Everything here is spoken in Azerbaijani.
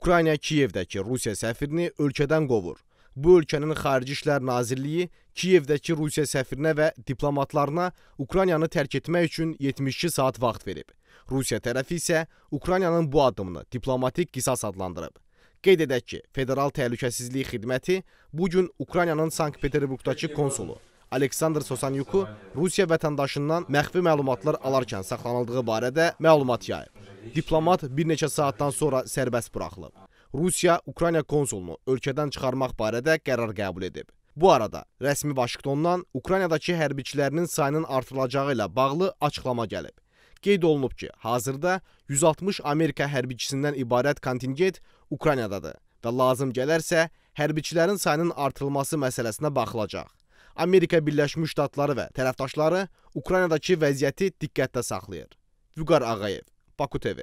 Ukrayna Kiyevdəki Rusiya səfirini ölkədən qovur. Bu ölkənin Xarici İşlər Nazirliyi Kiyevdəki Rusiya səfirinə və diplomatlarına Ukraynanı tərk etmək üçün 72 saat vaxt verib. Rusiya tərəfi isə Ukraynanın bu addımını diplomatik qisas adlandırıb. Qeyd edək ki, Federal Təhlükəsizlik Xidməti bu gün Ukraynanın Sankt-Peterburqdakı konsulu Aleksandr Sosanyuku Rusiya vətəndaşından məxfi məlumatlar alarkən saxlanıldığı barədə məlumat yayıb. Diplomat bir neçə saatdan sonra sərbəst buraxılıb. Rusiya Ukrayna konsulunu ölkədən çıxarmaq barədə qərar qəbul edib. Bu arada rəsmi Vaşqtondan Ukraynadakı hərbiçilərinin sayının artırılacağı ilə bağlı açıqlama gəlib. Qeyd olunub ki, hazırda 160 Amerika hərbiçisindən ibarət kontingent Ukraynadadır və lazım gələrsə hərbiçilərin sayının artırılması məsələsinə baxılacaq. Amerika Birləşmiş Ştatları və tərəfdaşları Ukraynadakı vəziyyəti diqqətdə saxlayır. Vüqar Ağayev, Baku TV.